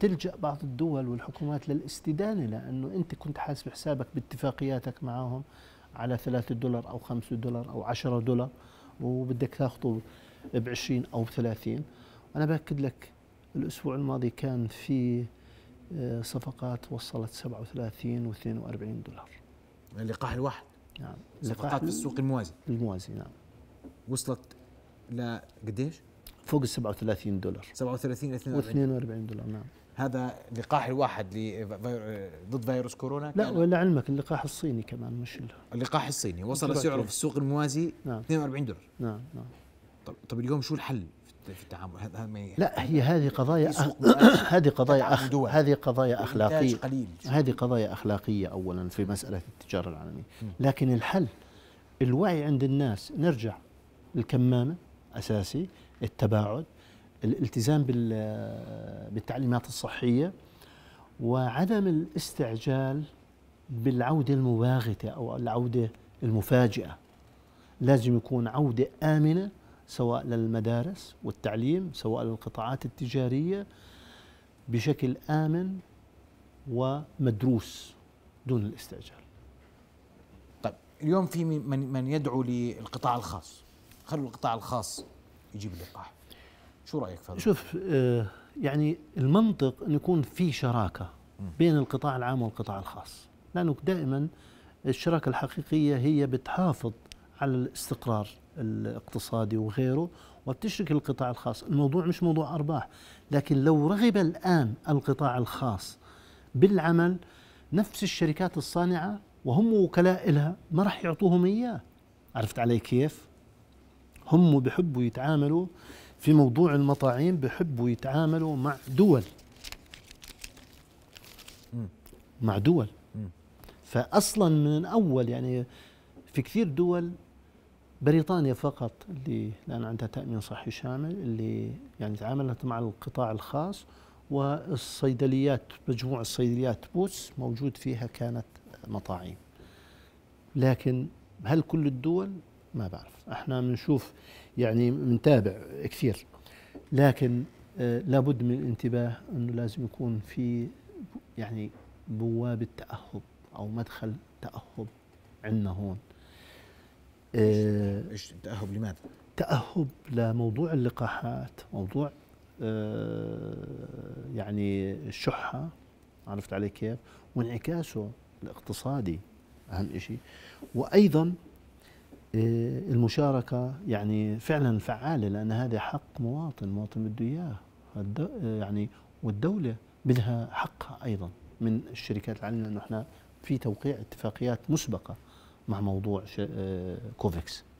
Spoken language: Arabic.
تلجأ بعض الدول والحكومات للاستدانة لأنه أنت كنت حاسب حسابك باتفاقياتك معهم على 3 دولار أو 5 دولار أو 10 دولار وبدك تاخذه ب 20 أو 30 أنا بأكد لك الأسبوع الماضي كان في آه، صفقات وصلت 37 و42 دولار اللقاح الواحد نعم صفقات في السوق الموازي الموازي نعم وصلت لقديش؟ فوق ال 37 دولار 37 42 و42 دولار نعم هذا لقاح الواحد ضد فيروس كورونا لا ولعلمك اللقاح الصيني كمان مش اللقاح الصيني وصل سعره في السوق الموازي نعم 42 دولار نعم نعم طب طب اليوم شو الحل في التعامل هذا ما لا هي هذه قضايا هذه قضايا أخ... هذه قضايا اخلاقيه هذه قضايا اخلاقيه اولا في مساله التجاره العالميه لكن الحل الوعي عند الناس نرجع الكمامه اساسي التباعد الالتزام بالتعليمات الصحية وعدم الاستعجال بالعودة المباغتة أو العودة المفاجئة لازم يكون عودة آمنة سواء للمدارس والتعليم سواء للقطاعات التجارية بشكل آمن ومدروس دون الاستعجال طيب اليوم في من, من يدعو للقطاع الخاص خلوا القطاع الخاص يجيب اللقاح شو رايك فضل؟ شوف آه، يعني المنطق انه يكون في شراكه بين القطاع العام والقطاع الخاص لانه دائما الشراكه الحقيقيه هي بتحافظ على الاستقرار الاقتصادي وغيره وبتشرك القطاع الخاص الموضوع مش موضوع أرباح لكن لو رغب الآن القطاع الخاص بالعمل نفس الشركات الصانعة وهم وكلاء لها ما راح يعطوهم إياه عرفت علي كيف هم بحبوا يتعاملوا في موضوع المطاعيم بحبوا يتعاملوا مع دول مع دول فاصلا من اول يعني في كثير دول بريطانيا فقط اللي لان عندها تامين صحي شامل اللي يعني تعاملت مع القطاع الخاص والصيدليات مجموع الصيدليات بوس موجود فيها كانت مطاعيم لكن هل كل الدول ما بعرف احنا بنشوف يعني بنتابع كثير لكن آه لابد من الانتباه انه لازم يكون في يعني بوابه تاهب او مدخل تاهب عندنا هون آه، ايش آه تاهب لماذا؟ تاهب لموضوع اللقاحات موضوع آه يعني الشحه عرفت علي كيف؟ وانعكاسه الاقتصادي اهم شيء وايضا إيه، المشاركة يعني فعلا فعالة لأن هذا حق مواطن مواطن بده إياه يعني والدولة بدها حقها أيضا من الشركات العالمية لأنه إحنا في توقيع اتفاقيات مسبقة مع موضوع آه، كوفيكس